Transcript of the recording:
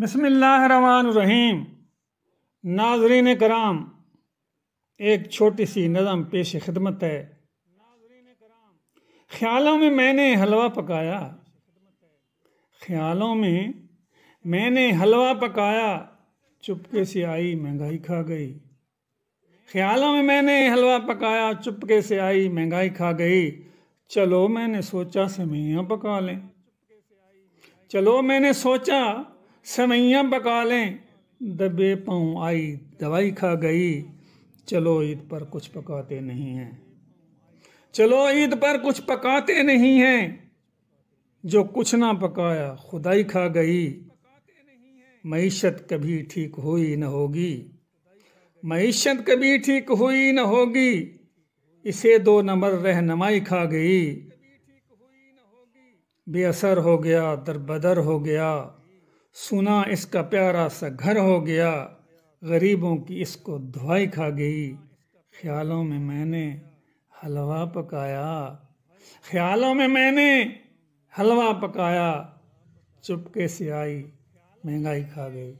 बसमीम नाजरीन कराम एक छोटी सी नज़म पेश खिदमत है नाजरीन कराम ख्यालों में मैंने हलवा पकाया ख्यालों में मैंने हलवा पकाया चुपके से आई महंगाई खा गई ख्यालों में मैंने हलवा पकाया चुपके से आई महंगाई खा गई चलो मैंने सोचा सेवैयाँ पका लें चलो मैंने सोचा सनैया पका लें दबे पाँव आई दवाई खा गई चलो ईद पर कुछ पकाते नहीं हैं चलो ईद पर कुछ पकाते नहीं हैं जो कुछ ना पकाया खुदाई खा गई मीशत कभी ठीक हुई न होगी मीशत कभी ठीक हुई न होगी इसे दो नंबर रहनमाई खा गई बेअसर हो गया दरबदर हो गया सुना इसका प्यारा सा घर हो गया गरीबों की इसको धुआई खा गई ख्यालों में मैंने हलवा पकाया ख्यालों में मैंने हलवा पकाया चुपके से आई महंगाई खा गई